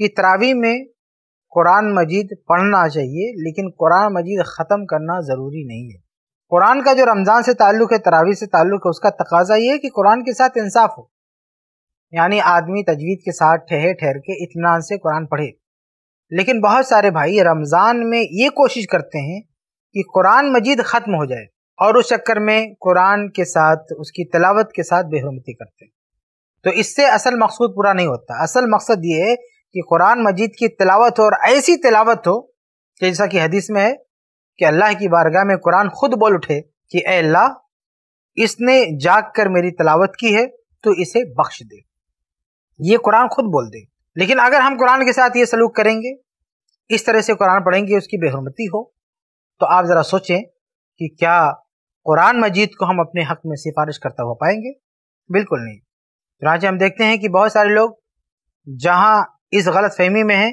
कि तरावी में कुरान मजीद पढ़ना चाहिए लेकिन कुरान मजीद ख़त्म करना ज़रूरी नहीं है कुरान का जो रमज़ान से ताल्लुक़ है तरावी से ताल्लुक़ है उसका तकाजा ये है कि कुरान के साथ इंसाफ हो यानी आदमी तजवीज़ के साथ ठहर ठहर के इतमान से कुरान पढ़े लेकिन बहुत सारे भाई रमज़ान में ये कोशिश करते हैं कि कुरान मजीद ख़त्म हो जाए और उस चक्कर में कुरान के साथ उसकी तलावत के साथ बेहरमती करते हैं तो इससे असल मकसूद पूरा नहीं होता असल मकसद ये है कि कुरान मजीद की तिलावत हो और ऐसी तिलावत हो जैसा कि हदीस में है कि अल्लाह की बारगाह में कुरान खुद बोल उठे कि ए अल्लाह इसने जाग कर मेरी तलावत की है तो इसे बख्श दे ये कुरान खुद बोल दे लेकिन अगर हम कुरान के साथ ये सलूक करेंगे इस तरह से कुरान पढ़ेंगे उसकी बेहरमती हो तो आप ज़रा सोचें कि क्या कुरान मजीद को हम अपने हक में सिफारिश करता हुआ पाएंगे बिल्कुल नहीं चुनाचे हम देखते हैं कि बहुत सारे लोग जहाँ इस गलत फहमी में है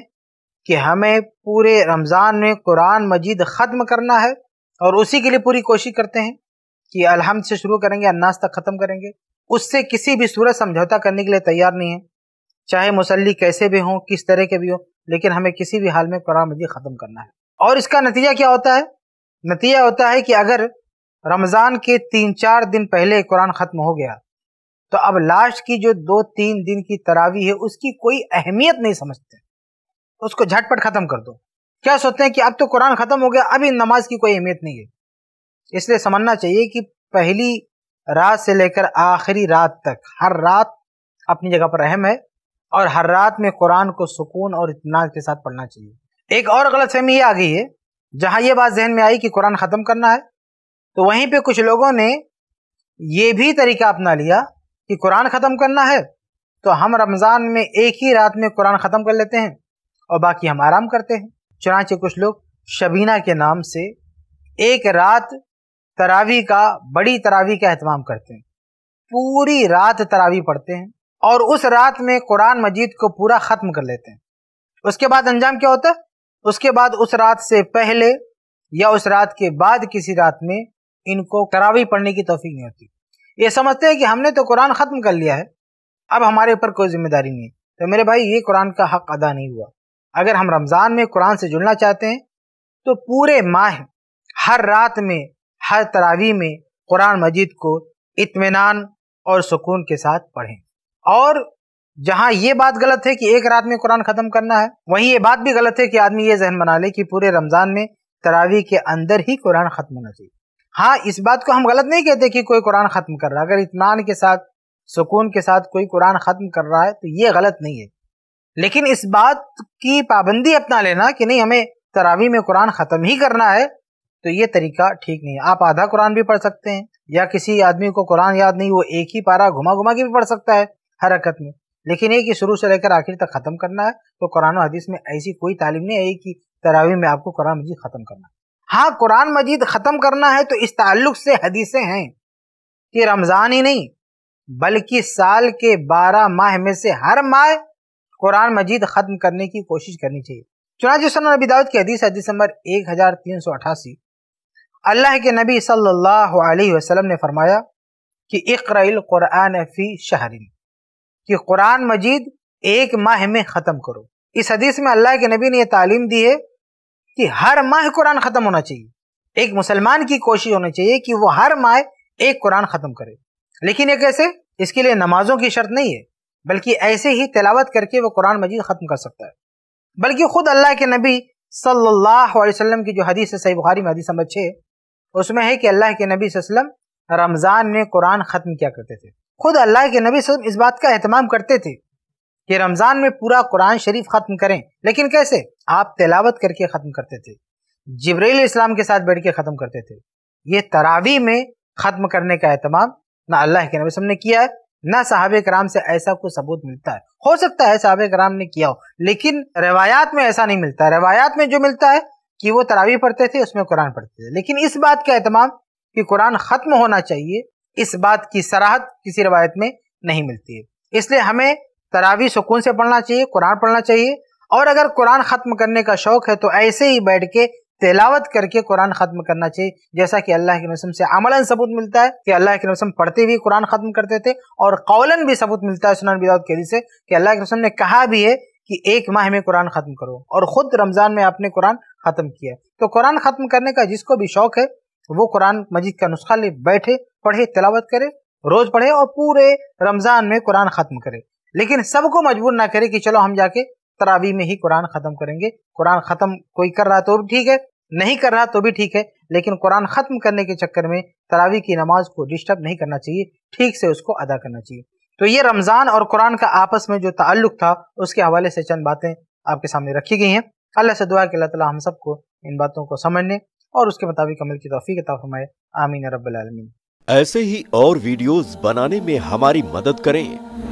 कि हमें पूरे रमज़ान में कुरान मजीद ख़त्म करना है और उसी के लिए पूरी कोशिश करते हैं कि अलहमद से शुरू करेंगे अन्नास तक ख़त्म करेंगे उससे किसी भी सूरत समझौता करने के लिए तैयार नहीं है चाहे मुसल्ली कैसे भी हों किस तरह के भी हों लेकिन हमें किसी भी हाल में कुरान मजीद ख़त्म करना है और इसका नतीजा क्या होता है नतीजा होता है कि अगर रमज़ान के तीन चार दिन पहले कुरान ख़त्म हो गया तो अब लास्ट की जो दो तीन दिन की तरावी है उसकी कोई अहमियत नहीं समझते उसको झटपट खत्म कर दो क्या सोचते हैं कि अब तो कुरान खत्म हो गया अब इन नमाज की कोई अहमियत नहीं है इसलिए समझना चाहिए कि पहली रात से लेकर आखिरी रात तक हर रात अपनी जगह पर अहम है और हर रात में कुरान को सुकून और इतना के साथ पढ़ना चाहिए एक और गलत फहमी ये आ गई है जहां ये बात जहन में आई कि कुरान ख़त्म करना है तो वहीं पे कुछ लोगों ने ये भी तरीका अपना लिया कि कुरान ख़त्म करना है तो हम रमज़ान में एक ही रात में कुरान ख़त्म कर लेते हैं और बाकी हम आराम करते हैं चुनाचे कुछ लोग शबीना के नाम से एक रात तरावी का बड़ी तरावी का अहतमाम करते हैं पूरी रात तरावी पढ़ते हैं और उस रात में कुरान मजीद को पूरा ख़त्म कर लेते हैं उसके बाद अंजाम क्या होता है उसके बाद उस रात से पहले या उस रात के बाद किसी रात में इनको तरावी पढ़ने की तोफ़ी नहीं होती ये समझते हैं कि हमने तो कुरान ख़त्म कर लिया है अब हमारे ऊपर कोई जिम्मेदारी नहीं तो मेरे भाई ये कुरान का हक अदा नहीं हुआ अगर हम रमज़ान में कुरान से जुड़ना चाहते हैं तो पूरे माह हर रात में हर तरावी में कुरान मजीद को इतमान और सुकून के साथ पढ़ें और जहाँ ये बात गलत है कि एक रात में कुरान ख़त्म करना है वहीं ये बात भी गलत है कि आदमी ये जहन बना ले कि पूरे रमज़ान में तरावी के अंदर ही कुरान ख़त्म होना चाहिए हाँ इस बात को हम गलत नहीं कहते कि कोई कुरान ख़त्म कर रहा है अगर इतमान के साथ सुकून के साथ कोई कुरान ख़त्म कर रहा है तो ये गलत नहीं है लेकिन इस बात की पाबंदी अपना लेना कि नहीं हमें तरावी में कुरान ख़त्म ही करना है तो ये तरीका ठीक नहीं है आप आधा कुरान भी पढ़ सकते हैं या किसी आदमी को कुरान याद नहीं वो एक ही पारा घुमा घुमा के भी पढ़ सकता है हरकत में लेकिन एक ही शुरू से लेकर आखिर तक ख़त्म करना है तो कुरान हदीस में ऐसी कोई तालीम नहीं है कि तरावी में आपको कुरान मजीद ख़त्म करना है हाँ कुरान मजीद ख़त्म करना है तो इस ताल्लुक से हदीसें हैं कि रमज़ान ही नहीं बल्कि साल के बारह माह में से हर माह कुरान मजीद ख़त्म करने की कोशिश करनी चाहिए चुनाच सन नबी दाऊद की हदीस हदीस नंबर एक हज़ार तीन सौ अठासी अल्लाह के नबी सल्लल्लाहु अलैहि वसल्लम ने फरमाया कि इकरल कुरान फ़ी शहरिन कि कुरान मजीद एक माह में ख़त्म करो इस हदीस में अल्लाह के नबी ने यह तालीम दी है कि हर माह कुरान ख़त्म होना चाहिए एक मुसलमान की कोशिश होनी चाहिए कि वो हर माह एक कुरान ख़त्म करे लेकिन ये कैसे इसके लिए नमाजों की शर्त नहीं है बल्कि ऐसे ही तिलावत करके वो कुरान मजीद ख़त्म कर सकता है बल्कि ख़ुद अल्लाह के नबी सल्लल्लाहु अलैहि वसल्लम की जो हदीस है सही बुखारी में हदीस नंबर छः उसमें है कि अल्लाह के नबी वसल्लम रमज़ान में कुरान ख़त्म किया करते थे खुद अल्लाह के नबी वसल्लम इस बात का अहतमाम करते थे कि रमज़ान में पूरा कुरान शरीफ ख़त्म करें लेकिन कैसे आप तिलावत करके ख़त्म करते थे जबरील इस्लाम के साथ बैठ के ख़त्म करते थे ये तरावी में ख़त्म करने का अहतमाम ना अल्लाह के नबी ने किया है ना साहब कराम से ऐसा कोई सबूत मिलता है हो सकता है साहब कराम ने किया हो लेकिन रवायात में ऐसा नहीं मिलता रवायात में जो मिलता है कि वो तरावी पढ़ते थे उसमें कुरान पढ़ते थे लेकिन इस बात का एहतमाम कि कुरान ख़त्म होना चाहिए इस बात की सराहत किसी रवायत में नहीं मिलती है इसलिए हमें तरावी सुकून से पढ़ना चाहिए कुरान पढ़ना चाहिए और अगर कुरान ख़त्म करने का शौक़ है तो ऐसे ही बैठ के तिलावत करके कुरान ख़त्म करना चाहिए जैसा कि अल्लाह के रसम से अमलन सबूत मिलता है कि अल्लाह के रसम पढ़ते भी कुरान ख़त्म करते थे और कौलन भी सबूत मिलता है सुनान बिदाउद कैदी से कि अल्लाह के रसम ने कहा भी है कि एक माह में कुरान ख़त्म करो और ख़ुद रमज़ान में आपने कुरान ख़त्म किया तो कुरान ख़त्म करने का जिसको भी शौक़ है वो कुरान मजीद का नुस्खा ले बैठे पढ़े तिलावत करे रोज़ पढ़े और पूरे रमज़ान में कुरान ख़त्म करे लेकिन सबको मजबूर ना करे कि चलो हम जाके तरावी में ही कुरान ख़त्म करेंगे कुरान ख़त्म कोई कर रहा तो भी ठीक है नहीं कर रहा तो भी ठीक है लेकिन कुरान ख़त्म करने के चक्कर में तरावी की नमाज को डिस्टर्ब नहीं करना चाहिए ठीक से उसको अदा करना चाहिए तो ये रमज़ान और कुरान का आपस में जो ताल्लुक था उसके हवाले से चंद बातें आपके सामने रखी गई हैं अल्लाह से दुआ कि अल्लाह ताला हम सबको इन बातों को समझने और उसके मुताबिक अमल की तोफ़ी किताब हमारे आमीन रबीन ऐसे ही और वीडियोज़ बनाने में हमारी मदद करें